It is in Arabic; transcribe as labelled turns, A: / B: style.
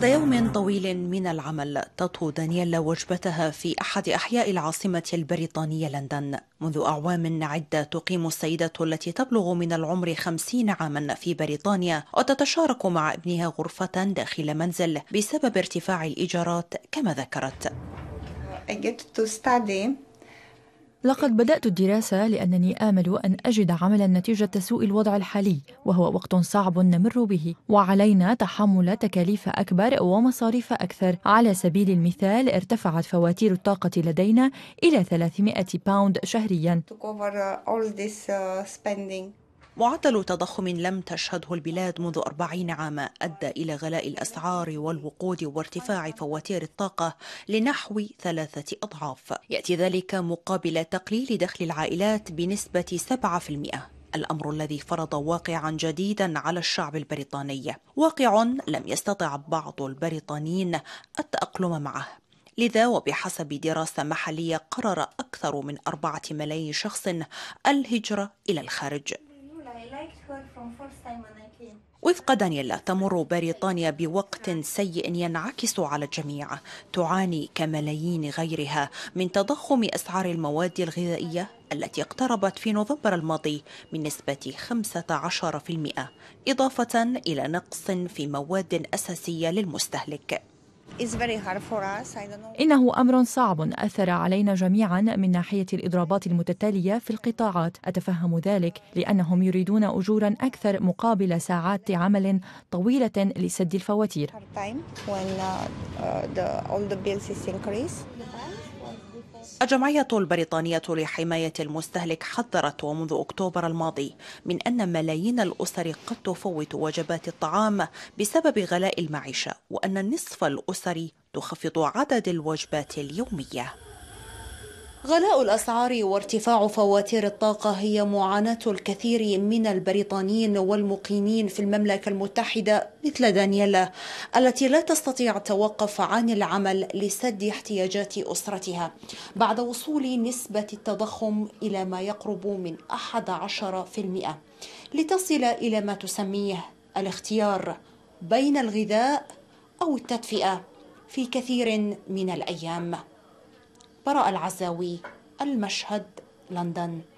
A: بعد يوم طويل من العمل تطهو دانييلا وجبتها في أحد أحياء العاصمة البريطانية لندن منذ أعوام عدة تقيم السيدة التي تبلغ من العمر خمسين عاما في بريطانيا وتتشارك مع ابنها غرفة داخل منزل بسبب ارتفاع الإيجارات كما ذكرت
B: I get to study لقد بدأت الدراسة لأنني آمل أن أجد عملا نتيجة سوء الوضع الحالي وهو وقت صعب نمر به وعلينا تحمل تكاليف أكبر ومصاريف أكثر على سبيل المثال ارتفعت فواتير الطاقة لدينا إلى 300 باوند شهريا
A: معدل تضخم لم تشهده البلاد منذ أربعين عاما أدى إلى غلاء الأسعار والوقود وارتفاع فواتير الطاقة لنحو ثلاثة أضعاف يأتي ذلك مقابل تقليل دخل العائلات بنسبة 7% الامر الذي فرض واقعا جديدا على الشعب البريطاني واقع لم يستطع بعض البريطانيين التاقلم معه لذا وبحسب دراسة محلية قرر أكثر من أربعة ملايين شخص الهجرة إلى الخارج وفق دانييلا تمر بريطانيا بوقت سيء ينعكس على الجميع تعاني كملايين غيرها من تضخم أسعار المواد الغذائية التي اقتربت في نوفمبر الماضي من نسبة 15% إضافة إلى نقص في مواد أساسية
B: للمستهلك إنه أمر صعب أثر علينا جميعا من ناحية الإضرابات المتتالية في القطاعات أتفهم ذلك لأنهم يريدون أجورا أكثر مقابل ساعات عمل طويلة لسد الفواتير
A: uh, uh, الجمعية البريطانية لحماية المستهلك حذرت ومنذ أكتوبر الماضي من أن ملايين الأسر قد تفوت وجبات الطعام بسبب غلاء المعيشة وأن نصف الأسر الأسر تخفض عدد الوجبات اليومية غلاء الأسعار وارتفاع فواتير الطاقة هي معاناة الكثير من البريطانيين والمقيمين في المملكة المتحدة مثل دانييلا التي لا تستطيع التوقف عن العمل لسد احتياجات أسرتها بعد وصول نسبة التضخم إلى ما يقرب من 11% لتصل إلى ما تسميه الاختيار بين الغذاء أو التدفئة في كثير من الأيام براء العزاوي المشهد لندن